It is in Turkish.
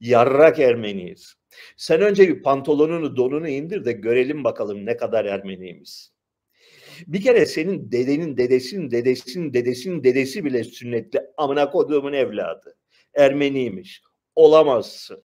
yarrak Ermeniyiz. Sen önce bir pantolonunu, donunu indir de görelim bakalım ne kadar Ermeniymiş. Bir kere senin dedenin dedesin dedesin dedesin dedesi bile sünnetli amına koduğumun evladı. Ermeniymiş. Olamazsın.